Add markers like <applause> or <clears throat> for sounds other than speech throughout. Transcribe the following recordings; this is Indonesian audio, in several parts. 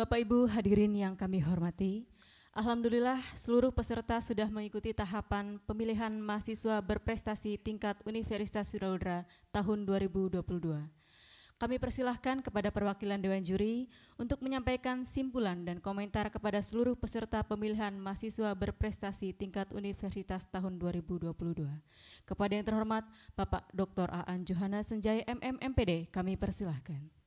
Bapak Ibu hadirin yang kami hormati, Alhamdulillah seluruh peserta sudah mengikuti tahapan pemilihan mahasiswa berprestasi tingkat Universitas Sudaludra tahun 2022. Kami persilahkan kepada perwakilan Dewan Juri untuk menyampaikan simpulan dan komentar kepada seluruh peserta pemilihan mahasiswa berprestasi tingkat universitas tahun 2022. Kepada yang terhormat, Bapak Dr. Aan Johana Senjaya MMMPD, kami persilahkan.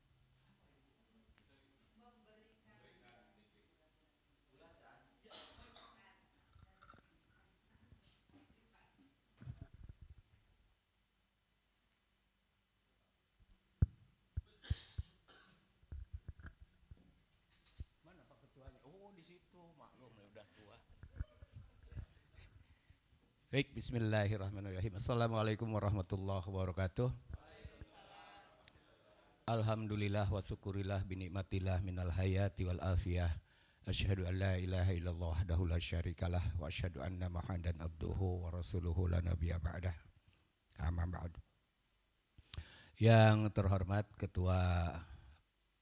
Baik, bismillahirrahmanirrahim. Assalamualaikum warahmatullahi wabarakatuh. Alhamdulillah wa syukurillah binikmatillah minal hayati wal afiyah. Asyhadu an la ilaha illallah wahdahu la syarikalah wa asyhadu anna Muhammadan abduhu wa rasuluhu la nabiyya ba'dah. Amma ba'du. Yang terhormat Ketua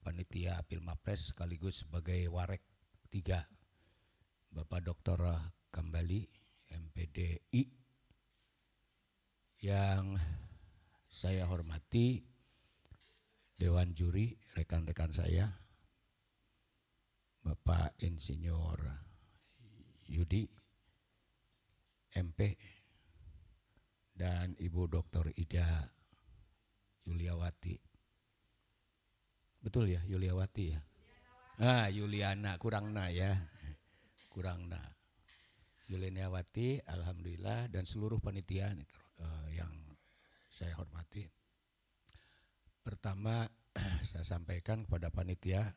Panitia Apil Mapres sekaligus sebagai Warek 3 Bapak Dr. Kambali MPDI yang saya hormati Dewan Juri rekan-rekan saya Bapak Insinyur Yudi MP dan Ibu Dr. Ida Yuliawati. Betul ya Yuliawati ya? Yuliana. Ah, Yuliana kurang na ya. Kurang na. Yuleniawati, alhamdulillah dan seluruh panitia uh, yang saya hormati. Pertama <clears throat> saya sampaikan kepada panitia,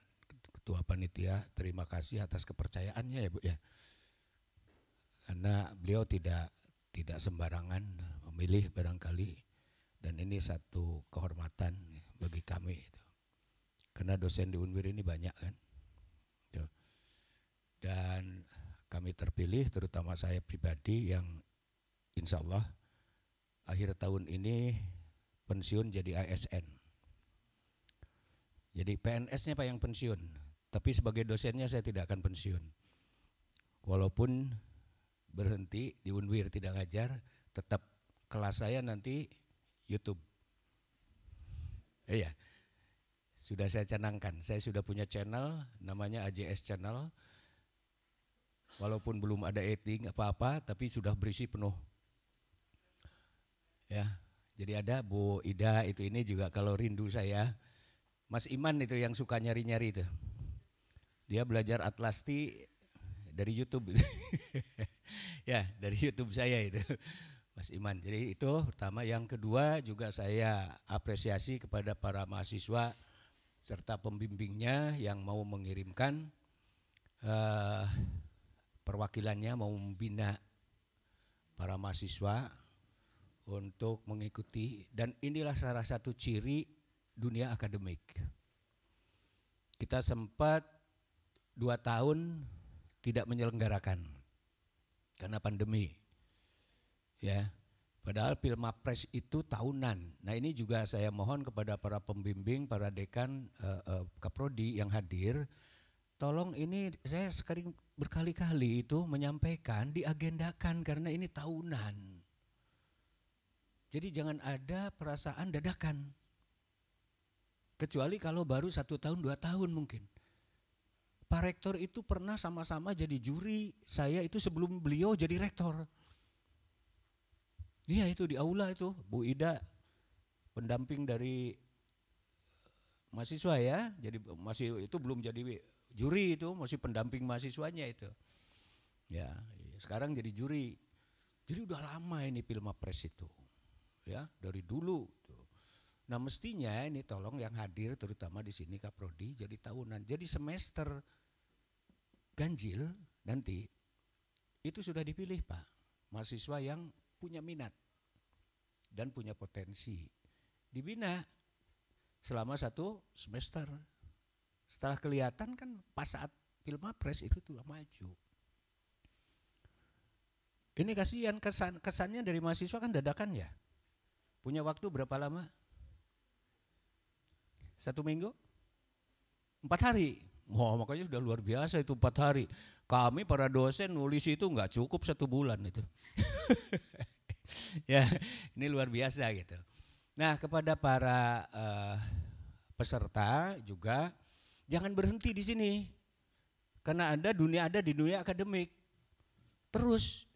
ketua panitia terima kasih atas kepercayaannya ya Bu ya. Karena beliau tidak tidak sembarangan memilih barangkali dan ini satu kehormatan bagi kami itu. Karena dosen di Unwir ini banyak kan. Gitu. Dan kami terpilih terutama saya pribadi yang insya Allah akhir tahun ini pensiun jadi ASN. Jadi PNS-nya Pak yang pensiun, tapi sebagai dosennya saya tidak akan pensiun. Walaupun berhenti di Unwir tidak ngajar, tetap kelas saya nanti YouTube. Iya. Sudah saya canangkan, saya sudah punya channel namanya AJS Channel walaupun belum ada etik apa-apa tapi sudah berisi penuh ya jadi ada Bu Ida itu ini juga kalau rindu saya Mas Iman itu yang suka nyari-nyari itu dia belajar atlasti dari YouTube <laughs> ya dari YouTube saya itu Mas Iman jadi itu pertama yang kedua juga saya apresiasi kepada para mahasiswa serta pembimbingnya yang mau mengirimkan uh, perwakilannya mau membina para mahasiswa untuk mengikuti dan inilah salah satu ciri dunia akademik. Kita sempat dua tahun tidak menyelenggarakan karena pandemi. Ya, padahal Pilmapres itu tahunan. Nah ini juga saya mohon kepada para pembimbing, para dekan, eh, eh, kaprodi yang hadir, tolong ini saya sekarang berkali-kali itu menyampaikan diagendakan karena ini tahunan. Jadi jangan ada perasaan dadakan. Kecuali kalau baru satu tahun dua tahun mungkin. Pak Rektor itu pernah sama-sama jadi juri, saya itu sebelum beliau jadi rektor. Iya itu di aula itu, Bu Ida pendamping dari mahasiswa ya, jadi masih itu belum jadi juri itu masih pendamping mahasiswanya itu ya iya. sekarang jadi juri jadi udah lama ini film Apres itu ya dari dulu nah mestinya ini tolong yang hadir terutama di sini Kaprodi jadi tahunan jadi semester ganjil nanti itu sudah dipilih Pak mahasiswa yang punya minat dan punya potensi dibina selama satu semester setelah kelihatan kan pas saat pilmapres itu sudah maju. Ini kasihan kesan kesannya dari mahasiswa kan dadakan ya. Punya waktu berapa lama? Satu minggu? Empat hari. Wah wow, makanya sudah luar biasa itu empat hari. Kami para dosen nulis itu nggak cukup satu bulan itu. <laughs> ya ini luar biasa gitu. Nah kepada para uh, peserta juga Jangan berhenti di sini. Karena ada dunia ada di dunia akademik. Terus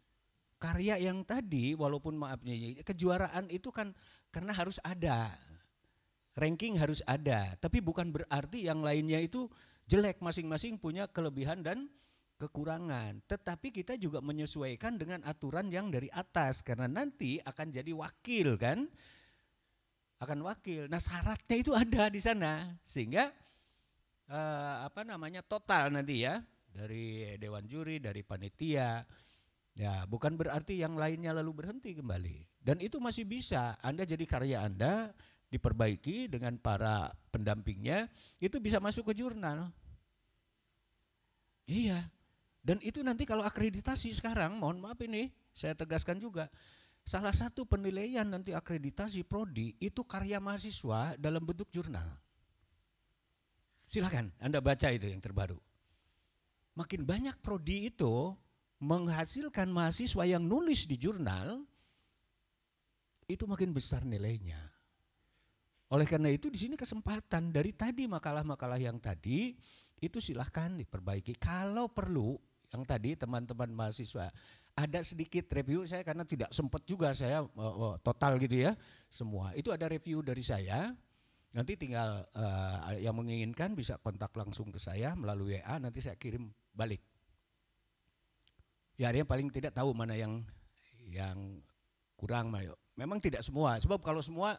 karya yang tadi walaupun maafnya kejuaraan itu kan karena harus ada. Ranking harus ada, tapi bukan berarti yang lainnya itu jelek masing-masing punya kelebihan dan kekurangan. Tetapi kita juga menyesuaikan dengan aturan yang dari atas karena nanti akan jadi wakil kan akan wakil. Nah syaratnya itu ada di sana sehingga Eh, apa namanya total nanti ya dari dewan juri, dari panitia. Ya, bukan berarti yang lainnya lalu berhenti kembali. Dan itu masih bisa. Anda jadi karya Anda diperbaiki dengan para pendampingnya, itu bisa masuk ke jurnal. Iya. Dan itu nanti kalau akreditasi sekarang, mohon maaf ini, saya tegaskan juga, salah satu penilaian nanti akreditasi prodi itu karya mahasiswa dalam bentuk jurnal. Silahkan Anda baca itu yang terbaru. Makin banyak prodi itu menghasilkan mahasiswa yang nulis di jurnal, itu makin besar nilainya. Oleh karena itu di sini kesempatan dari tadi makalah-makalah yang tadi itu silahkan diperbaiki. Kalau perlu yang tadi teman-teman mahasiswa ada sedikit review saya karena tidak sempat juga saya eh, eh, total gitu ya semua. Itu ada review dari saya Nanti tinggal uh, yang menginginkan bisa kontak langsung ke saya melalui WA, nanti saya kirim balik. Ya dia paling tidak tahu mana yang yang kurang, Mario. Memang tidak semua, sebab kalau semua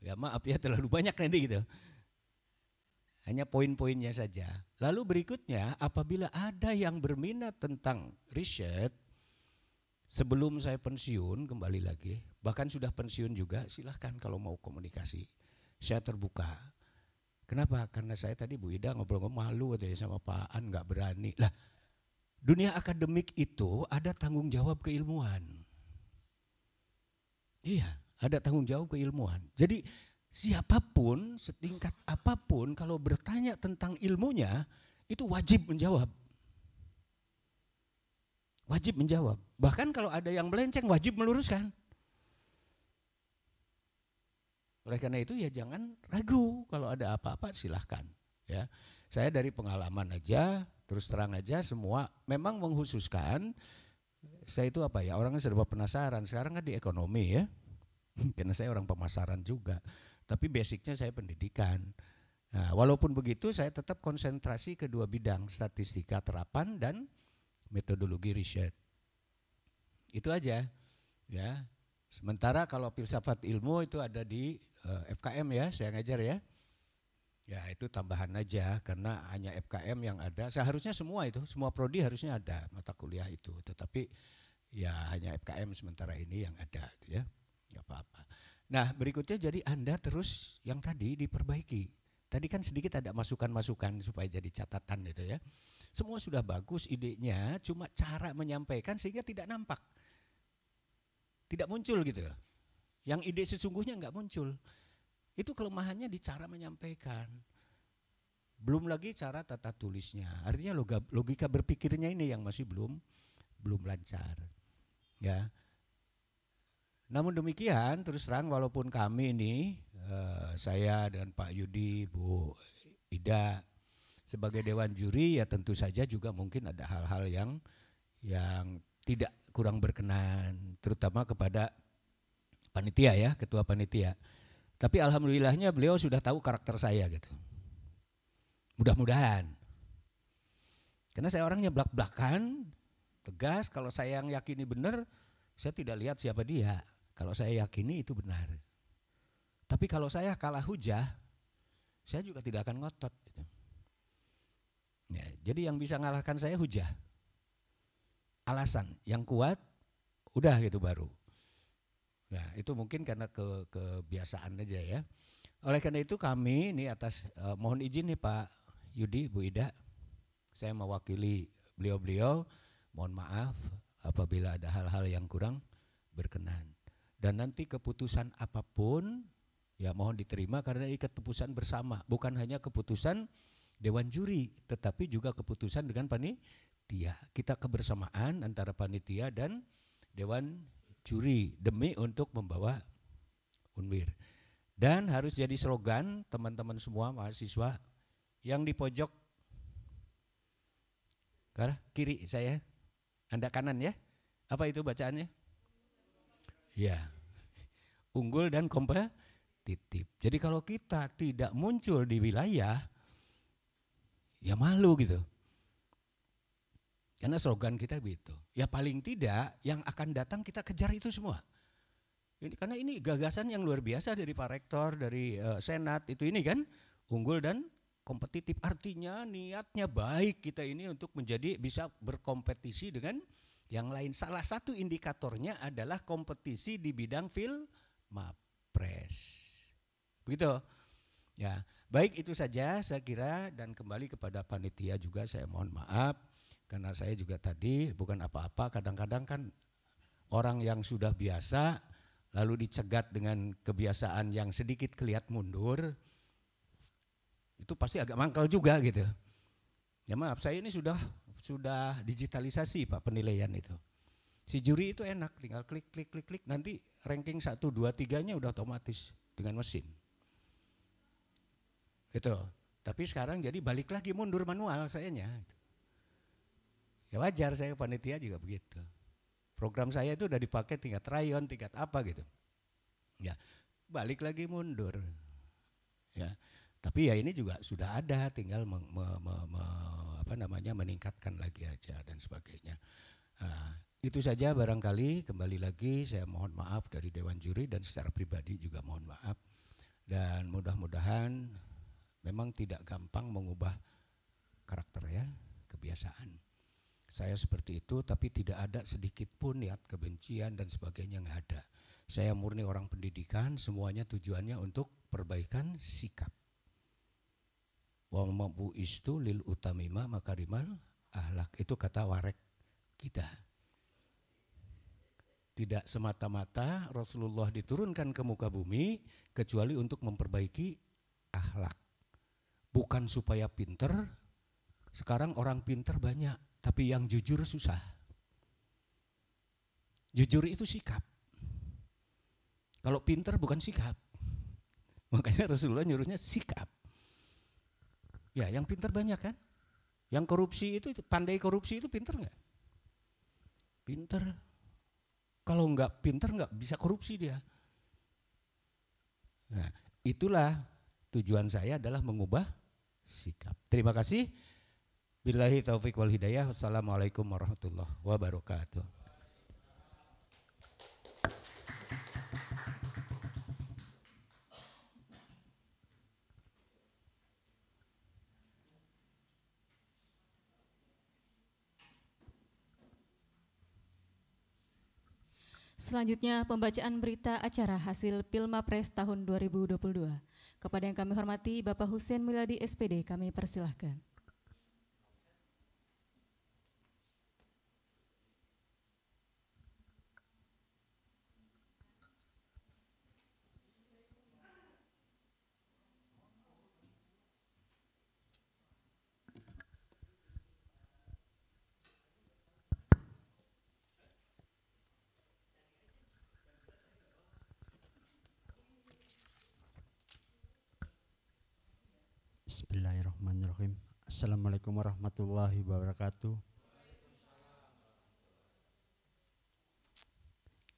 ya maaf ya terlalu banyak nanti gitu. Hanya poin-poinnya saja. Lalu berikutnya apabila ada yang berminat tentang riset, sebelum saya pensiun kembali lagi, bahkan sudah pensiun juga silahkan kalau mau komunikasi saya terbuka. Kenapa? Karena saya tadi Bu Ida ngobrol malu tadi sama Pak An nggak berani. Lah, dunia akademik itu ada tanggung jawab keilmuan. Iya, ada tanggung jawab keilmuan. Jadi siapapun, setingkat apapun kalau bertanya tentang ilmunya itu wajib menjawab. Wajib menjawab. Bahkan kalau ada yang melenceng wajib meluruskan. Oleh karena itu ya jangan ragu kalau ada apa-apa silahkan. Ya, saya dari pengalaman aja terus terang aja semua memang menghususkan saya itu apa ya orangnya serba penasaran sekarang kan di ekonomi ya <laughs> karena saya orang pemasaran juga tapi basicnya saya pendidikan nah, walaupun begitu saya tetap konsentrasi ke dua bidang statistika terapan dan metodologi riset itu aja ya sementara kalau filsafat ilmu itu ada di uh, eh, FKM ya, saya ngajar ya. Ya itu tambahan aja karena hanya FKM yang ada. Seharusnya semua itu, semua prodi harusnya ada mata kuliah itu. Tetapi ya hanya FKM sementara ini yang ada gitu ya. nggak apa-apa. Nah berikutnya jadi Anda terus yang tadi diperbaiki. Tadi kan sedikit ada masukan-masukan supaya jadi catatan itu ya. Semua sudah bagus idenya, cuma cara menyampaikan sehingga tidak nampak. Tidak muncul gitu yang ide sesungguhnya nggak muncul. Itu kelemahannya di cara menyampaikan. Belum lagi cara tata tulisnya. Artinya logika berpikirnya ini yang masih belum belum lancar. Ya. Namun demikian terus terang walaupun kami ini eh, saya dan Pak Yudi, Bu Ida sebagai dewan juri ya tentu saja juga mungkin ada hal-hal yang yang tidak kurang berkenan terutama kepada panitia ya, ketua panitia. Tapi alhamdulillahnya beliau sudah tahu karakter saya gitu. Mudah-mudahan. Karena saya orangnya blak-blakan, tegas. Kalau saya yang yakini benar, saya tidak lihat siapa dia. Kalau saya yakini itu benar. Tapi kalau saya kalah hujah, saya juga tidak akan ngotot. Gitu. Ya, jadi yang bisa ngalahkan saya hujah. Alasan yang kuat, udah gitu baru. Nah, itu mungkin karena ke kebiasaan aja ya. Oleh karena itu kami ini atas eh, mohon izin nih Pak Yudi, Bu Ida. Saya mewakili beliau-beliau. Mohon maaf apabila ada hal-hal yang kurang berkenan. Dan nanti keputusan apapun ya mohon diterima karena ini keputusan bersama, bukan hanya keputusan dewan juri, tetapi juga keputusan dengan panitia. Kita kebersamaan antara panitia dan dewan juri demi untuk membawa Unwir. Dan harus jadi slogan teman-teman semua mahasiswa yang di pojok kiri saya, Anda kanan ya. Apa itu bacaannya? Ya. Unggul dan kompetitif. Jadi kalau kita tidak muncul di wilayah ya malu gitu. Karena slogan kita begitu. Ya paling tidak yang akan datang kita kejar itu semua. Ini, karena ini gagasan yang luar biasa dari Pak Rektor, dari uh, Senat itu ini kan unggul dan kompetitif. Artinya niatnya baik kita ini untuk menjadi bisa berkompetisi dengan yang lain. Salah satu indikatornya adalah kompetisi di bidang film mapres. Begitu. Ya, baik itu saja saya kira dan kembali kepada panitia juga saya mohon maaf karena saya juga tadi bukan apa-apa, kadang-kadang kan orang yang sudah biasa lalu dicegat dengan kebiasaan yang sedikit kelihat mundur, itu pasti agak mangkal juga gitu. Ya maaf, saya ini sudah sudah digitalisasi Pak penilaian itu. Si juri itu enak, tinggal klik klik klik klik nanti ranking 1 2 3-nya udah otomatis dengan mesin. Itu. Tapi sekarang jadi balik lagi mundur manual sayanya. Gitu. Ya wajar saya panitia juga begitu. Program saya itu udah dipakai tingkat rayon, tingkat apa gitu. Ya, balik lagi mundur. Ya. Tapi ya ini juga sudah ada, tinggal me, me, me, me, apa namanya meningkatkan lagi aja dan sebagainya. Uh, itu saja barangkali kembali lagi saya mohon maaf dari dewan juri dan secara pribadi juga mohon maaf dan mudah-mudahan memang tidak gampang mengubah karakter ya kebiasaan saya seperti itu tapi tidak ada sedikit pun niat kebencian dan sebagainya yang ada. Saya murni orang pendidikan, semuanya tujuannya untuk perbaikan sikap. Wa mampu istu lil utamima makarimal ahlak itu kata warek kita. Tidak semata-mata Rasulullah diturunkan ke muka bumi kecuali untuk memperbaiki ahlak. Bukan supaya pinter, sekarang orang pinter banyak. Tapi yang jujur susah. Jujur itu sikap. Kalau pinter bukan sikap. <laughs> Makanya Rasulullah nyuruhnya sikap. Ya, yang pinter banyak kan? Yang korupsi itu pandai korupsi itu pinter nggak? Pinter. Kalau nggak pinter nggak bisa korupsi dia. Nah, itulah tujuan saya adalah mengubah sikap. Terima kasih. Billahi taufik wal hidayah. Wassalamualaikum warahmatullahi wabarakatuh. Selanjutnya pembacaan berita acara hasil Pilmapres tahun 2022. Kepada yang kami hormati Bapak Hussein Miladi SPD kami persilahkan. Bismillahirrahmanirrahim. Assalamualaikum warahmatullahi wabarakatuh.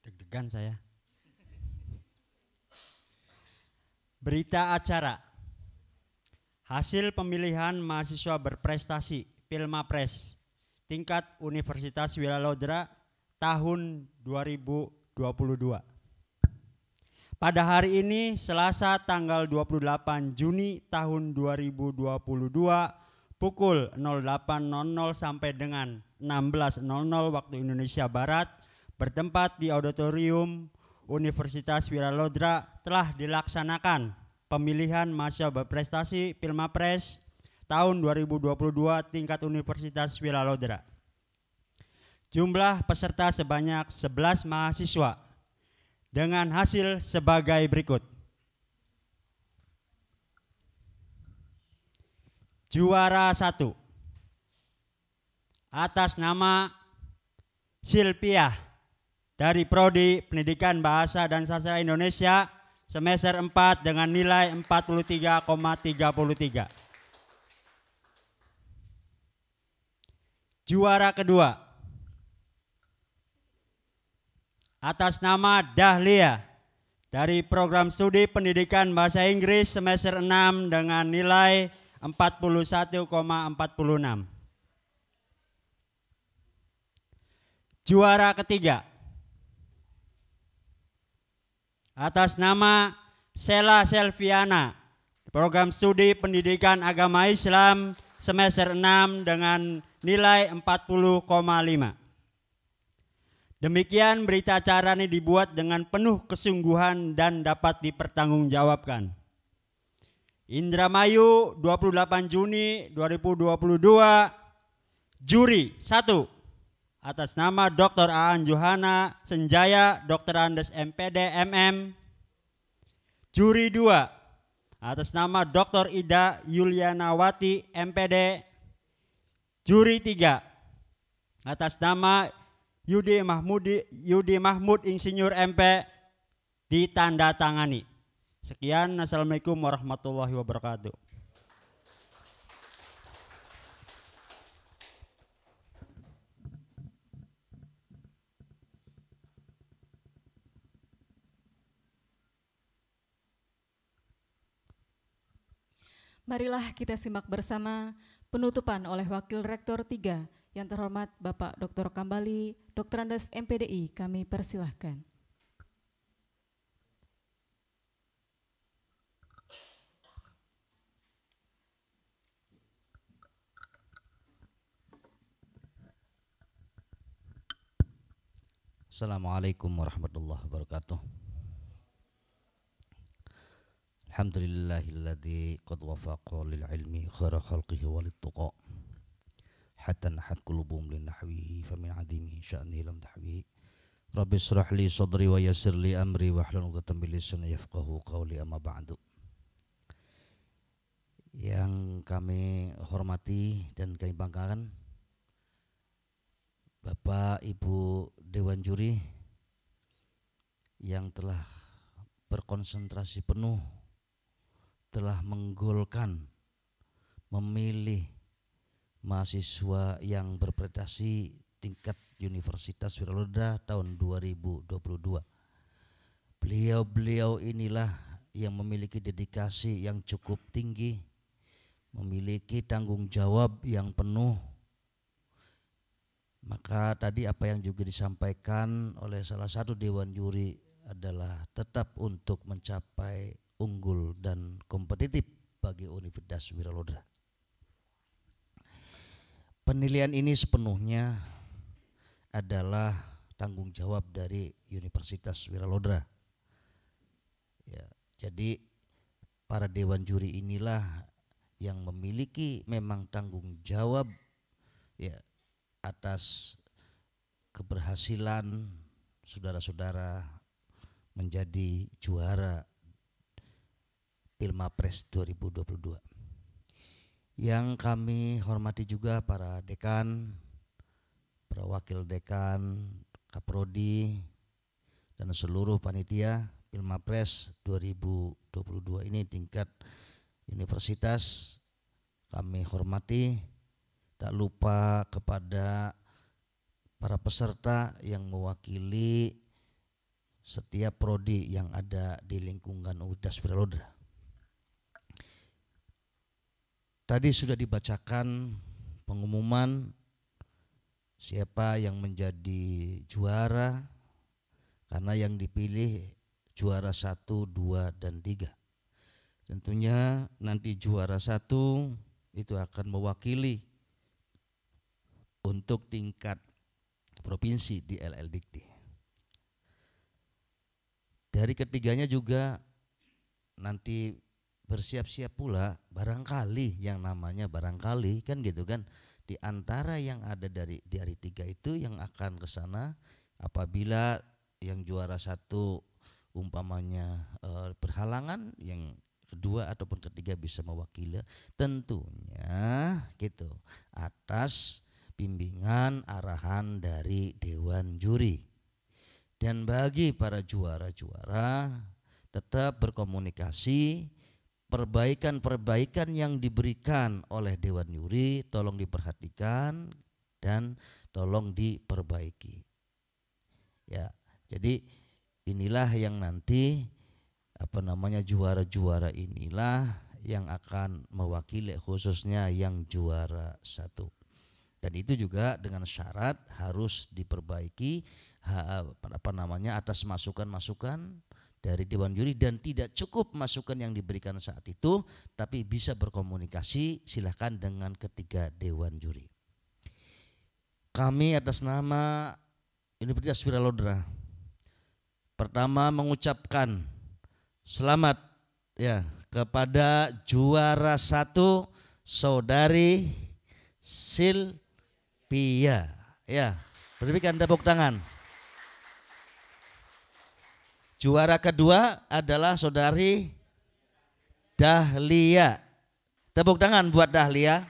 Deg-degan saya. Berita acara. Hasil pemilihan mahasiswa berprestasi Pilmapres tingkat Universitas Wilayah tahun 2022. Pada hari ini Selasa tanggal 28 Juni tahun 2022 pukul 08.00 sampai dengan 16.00 waktu Indonesia Barat bertempat di auditorium Universitas Wiralodra telah dilaksanakan pemilihan mahasiswa berprestasi Pilmapres tahun 2022 tingkat Universitas Wiralodra. Jumlah peserta sebanyak 11 mahasiswa dengan hasil sebagai berikut. Juara satu atas nama Silvia dari Prodi Pendidikan Bahasa dan Sastra Indonesia semester 4 dengan nilai 43,33. Juara kedua atas nama Dahlia dari program studi pendidikan bahasa Inggris semester 6 dengan nilai 41,46. Juara ketiga atas nama Sela Selviana, program studi pendidikan agama Islam semester 6 dengan nilai 40,5. Demikian berita acara ini dibuat dengan penuh kesungguhan dan dapat dipertanggungjawabkan. Indramayu 28 Juni 2022 juri 1 atas nama Dr. Aan Johana Senjaya, Dr. Andes MPD MM. Juri 2 atas nama Dr. Ida Yulianawati MPD. Juri 3 atas nama Yudi Mahmudi Yudi Mahmud Insinyur MP ditandatangani. Sekian, Assalamualaikum warahmatullahi wabarakatuh. Marilah kita simak bersama penutupan oleh Wakil Rektor 3 yang terhormat Bapak Dr. Kambali, Dr. Andes MPDI, kami persilahkan. Assalamualaikum warahmatullahi wabarakatuh. Alhamdulillahilladzi qad wafaqa lil ilmi khaira khalqihi walil حتى نحت قلوبهم lin فمن fa min لم تحوي lam اشرح لي صدري ويسر لي wa yassir li amri wa hlul 'uqdatam min yang kami hormati dan kami banggakan Bapak Ibu Dewan Juri yang telah berkonsentrasi penuh telah menggolkan memilih mahasiswa yang berprestasi tingkat Universitas Wiraloda tahun 2022. Beliau-beliau inilah yang memiliki dedikasi yang cukup tinggi, memiliki tanggung jawab yang penuh. Maka tadi apa yang juga disampaikan oleh salah satu dewan juri adalah tetap untuk mencapai unggul dan kompetitif bagi Universitas Wiralodra. Penilaian ini sepenuhnya adalah tanggung jawab dari Universitas Wiralodra. Ya, jadi para dewan juri inilah yang memiliki memang tanggung jawab ya atas keberhasilan saudara-saudara menjadi juara Pilmapres 2022 yang kami hormati juga para dekan, para wakil dekan, kaprodi, dan seluruh panitia Pilmapres 2022 ini tingkat universitas kami hormati. Tak lupa kepada para peserta yang mewakili setiap prodi yang ada di lingkungan Udas Wiralodra. Tadi sudah dibacakan pengumuman siapa yang menjadi juara karena yang dipilih juara satu, dua dan tiga. Tentunya nanti juara satu itu akan mewakili untuk tingkat provinsi di LL Dikti. Dari ketiganya juga nanti bersiap-siap pula barangkali yang namanya barangkali kan gitu kan di antara yang ada dari dari tiga itu yang akan ke sana apabila yang juara satu umpamanya e, berhalangan yang kedua ataupun ketiga bisa mewakili tentunya gitu atas bimbingan arahan dari dewan juri dan bagi para juara-juara tetap berkomunikasi perbaikan-perbaikan yang diberikan oleh Dewan Yuri tolong diperhatikan dan tolong diperbaiki. Ya, jadi inilah yang nanti apa namanya juara-juara inilah yang akan mewakili khususnya yang juara satu. Dan itu juga dengan syarat harus diperbaiki apa namanya atas masukan-masukan dari Dewan Juri dan tidak cukup masukan yang diberikan saat itu, tapi bisa berkomunikasi silahkan dengan ketiga Dewan Juri. Kami atas nama Universitas Wiralodra pertama mengucapkan selamat ya kepada juara satu saudari Silvia ya berikan tepuk tangan. Juara kedua adalah saudari Dahlia. Tepuk tangan buat Dahlia.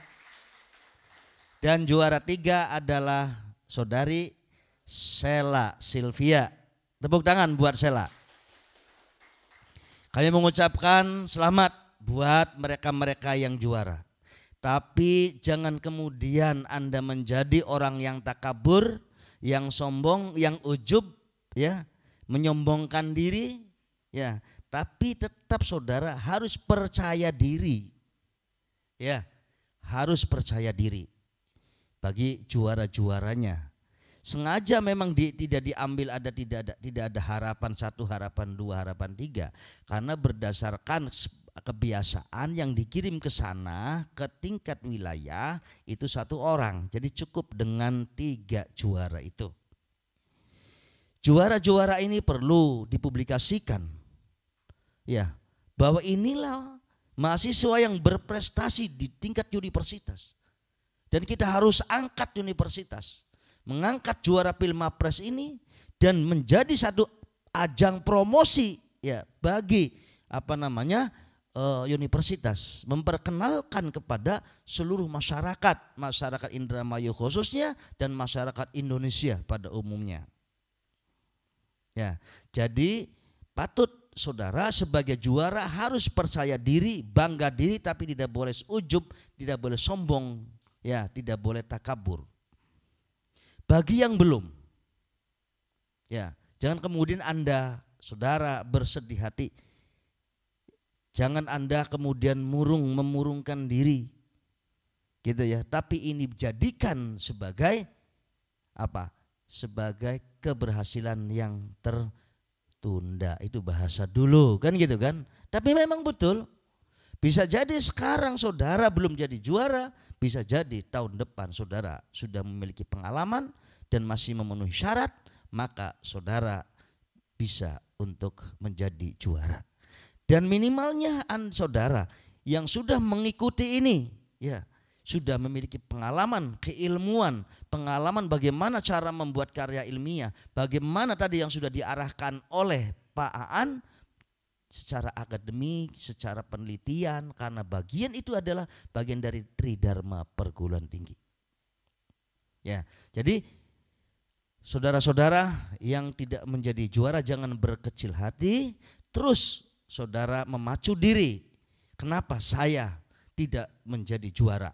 Dan juara tiga adalah saudari Sela Silvia. Tepuk tangan buat Sela. Kami mengucapkan selamat buat mereka-mereka yang juara. Tapi jangan kemudian Anda menjadi orang yang takabur, yang sombong, yang ujub ya menyombongkan diri ya, tapi tetap saudara harus percaya diri. Ya, harus percaya diri bagi juara-juaranya. Sengaja memang di, tidak diambil ada tidak ada tidak ada harapan satu harapan dua harapan tiga karena berdasarkan kebiasaan yang dikirim ke sana ke tingkat wilayah itu satu orang jadi cukup dengan tiga juara itu Juara-juara ini perlu dipublikasikan. Ya, bahwa inilah mahasiswa yang berprestasi di tingkat universitas. Dan kita harus angkat universitas, mengangkat juara Pilmapres ini dan menjadi satu ajang promosi ya bagi apa namanya eh, universitas memperkenalkan kepada seluruh masyarakat, masyarakat Indramayu khususnya dan masyarakat Indonesia pada umumnya. Ya, jadi patut saudara sebagai juara harus percaya diri, bangga diri tapi tidak boleh ujub, tidak boleh sombong, ya, tidak boleh takabur. Bagi yang belum ya, jangan kemudian Anda saudara bersedih hati. Jangan Anda kemudian murung memurungkan diri. Gitu ya, tapi ini jadikan sebagai apa? sebagai keberhasilan yang tertunda. Itu bahasa dulu kan gitu kan. Tapi memang betul. Bisa jadi sekarang saudara belum jadi juara, bisa jadi tahun depan saudara sudah memiliki pengalaman dan masih memenuhi syarat, maka saudara bisa untuk menjadi juara. Dan minimalnya an saudara yang sudah mengikuti ini, ya sudah memiliki pengalaman keilmuan, pengalaman bagaimana cara membuat karya ilmiah, bagaimana tadi yang sudah diarahkan oleh Pak Aan secara akademik, secara penelitian karena bagian itu adalah bagian dari tridharma perguruan tinggi. Ya, jadi saudara-saudara yang tidak menjadi juara jangan berkecil hati, terus saudara memacu diri. Kenapa saya tidak menjadi juara?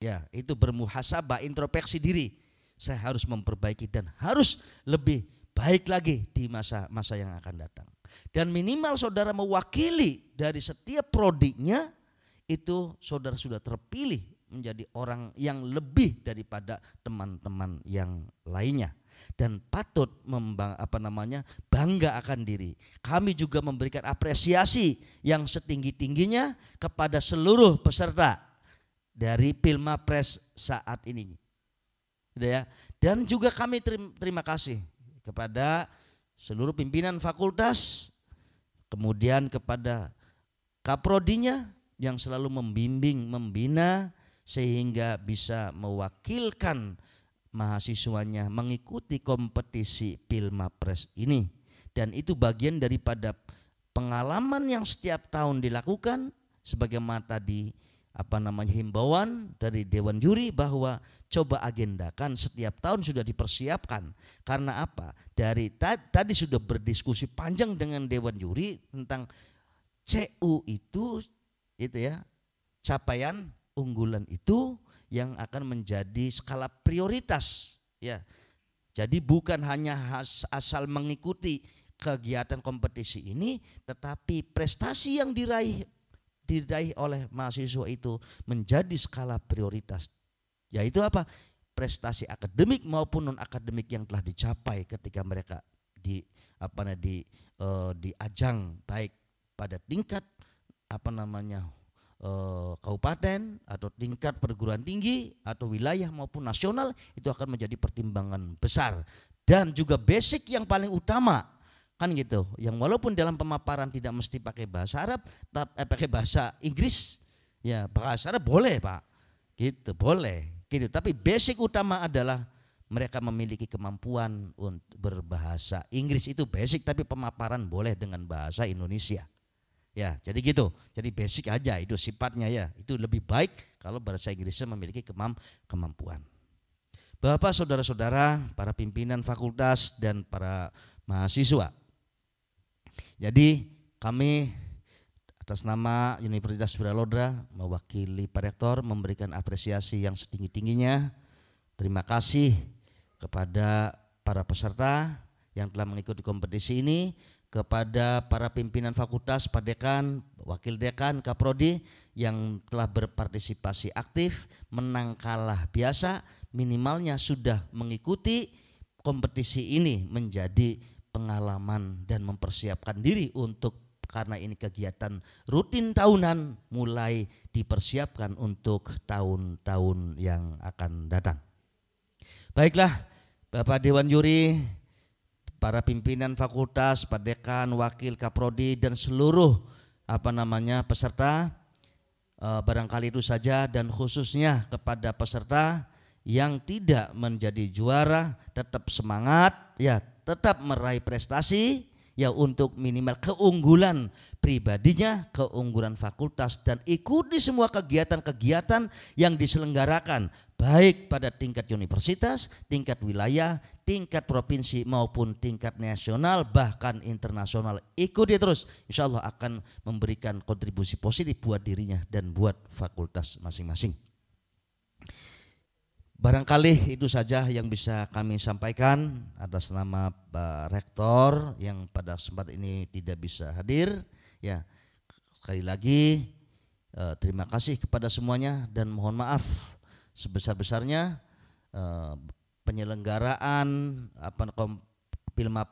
Ya, itu bermuhasabah, introspeksi diri. Saya harus memperbaiki dan harus lebih baik lagi di masa-masa yang akan datang. Dan minimal saudara mewakili dari setiap prodinya itu saudara sudah terpilih menjadi orang yang lebih daripada teman-teman yang lainnya dan patut membang, apa namanya bangga akan diri. Kami juga memberikan apresiasi yang setinggi-tingginya kepada seluruh peserta dari Pilma Pilmapres saat ini. Gitu ya. Dan juga kami terima kasih kepada seluruh pimpinan fakultas, kemudian kepada kaprodinya yang selalu membimbing, membina sehingga bisa mewakilkan mahasiswanya mengikuti kompetisi Pilma Pilmapres ini. Dan itu bagian daripada pengalaman yang setiap tahun dilakukan sebagai mata di apa namanya himbauan dari dewan juri bahwa coba agendakan setiap tahun sudah dipersiapkan karena apa dari tadi sudah berdiskusi panjang dengan dewan juri tentang CU itu itu ya capaian unggulan itu yang akan menjadi skala prioritas ya jadi bukan hanya asal mengikuti kegiatan kompetisi ini tetapi prestasi yang diraih diridai oleh mahasiswa itu menjadi skala prioritas. Yaitu apa? Prestasi akademik maupun non akademik yang telah dicapai ketika mereka di apa namanya di uh, eh, di ajang baik pada tingkat apa namanya uh, kabupaten atau tingkat perguruan tinggi atau wilayah maupun nasional itu akan menjadi pertimbangan besar dan juga basic yang paling utama Kan gitu. Yang walaupun dalam pemaparan tidak mesti pakai bahasa Arab, eh, pakai bahasa Inggris. Ya, bahasa Arab boleh, Pak. Gitu, boleh. Gitu. Tapi basic utama adalah mereka memiliki kemampuan untuk berbahasa Inggris itu basic tapi pemaparan boleh dengan bahasa Indonesia. Ya, jadi gitu. Jadi basic aja itu sifatnya ya. Itu lebih baik kalau bahasa Inggrisnya memiliki kemam kemampuan. Bapak, saudara-saudara, para pimpinan fakultas dan para mahasiswa. Jadi kami atas nama Universitas Wiralodra mewakili Pak Rektor memberikan apresiasi yang setinggi-tingginya. Terima kasih kepada para peserta yang telah mengikuti kompetisi ini, kepada para pimpinan fakultas, Pak Dekan, Wakil Dekan, Kaprodi yang telah berpartisipasi aktif, menang kalah biasa, minimalnya sudah mengikuti kompetisi ini menjadi pengalaman dan mempersiapkan diri untuk karena ini kegiatan rutin tahunan mulai dipersiapkan untuk tahun-tahun yang akan datang. Baiklah Bapak Dewan Juri, para pimpinan fakultas, Pak Wakil Kaprodi dan seluruh apa namanya peserta eh, barangkali itu saja dan khususnya kepada peserta yang tidak menjadi juara tetap semangat ya tetap meraih prestasi ya untuk minimal keunggulan pribadinya, keunggulan fakultas dan ikuti semua kegiatan-kegiatan yang diselenggarakan baik pada tingkat universitas, tingkat wilayah, tingkat provinsi maupun tingkat nasional bahkan internasional. Ikuti terus, insya Allah akan memberikan kontribusi positif buat dirinya dan buat fakultas masing-masing. Barangkali itu saja yang bisa kami sampaikan atas nama Pak Rektor yang pada sempat ini tidak bisa hadir. Ya, sekali lagi eh, terima kasih kepada semuanya dan mohon maaf sebesar-besarnya eh, penyelenggaraan apa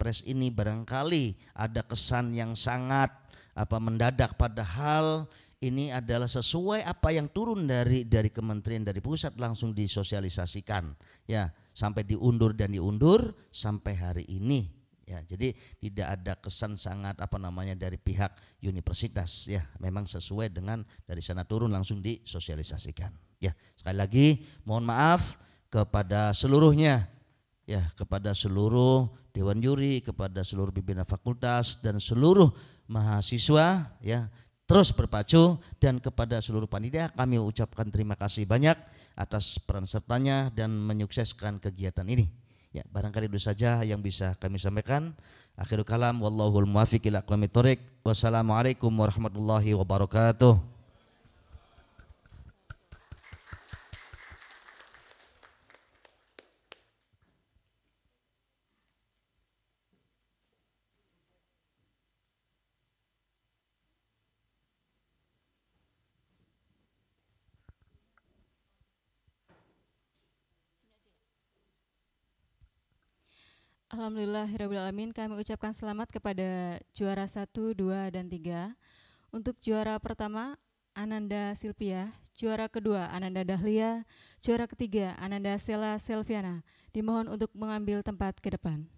Pres ini barangkali ada kesan yang sangat apa mendadak padahal ini adalah sesuai apa yang turun dari dari kementerian dari pusat langsung disosialisasikan ya sampai diundur dan diundur sampai hari ini ya jadi tidak ada kesan sangat apa namanya dari pihak universitas ya memang sesuai dengan dari sana turun langsung disosialisasikan ya sekali lagi mohon maaf kepada seluruhnya ya kepada seluruh dewan juri kepada seluruh pimpinan fakultas dan seluruh mahasiswa ya terus berpacu dan kepada seluruh panitia kami ucapkan terima kasih banyak atas peran sertanya dan menyukseskan kegiatan ini. Ya, barangkali itu saja yang bisa kami sampaikan. Akhirul kalam wallahul muwaffiq ila aqwamit thoriq. Wassalamualaikum warahmatullahi wabarakatuh. Alhamdulillahirrahmanirrahim. Kami ucapkan selamat kepada juara 1, 2, dan 3. Untuk juara pertama, Ananda Silvia, Juara kedua, Ananda Dahlia. Juara ketiga, Ananda Sela Selviana. Dimohon untuk mengambil tempat ke depan.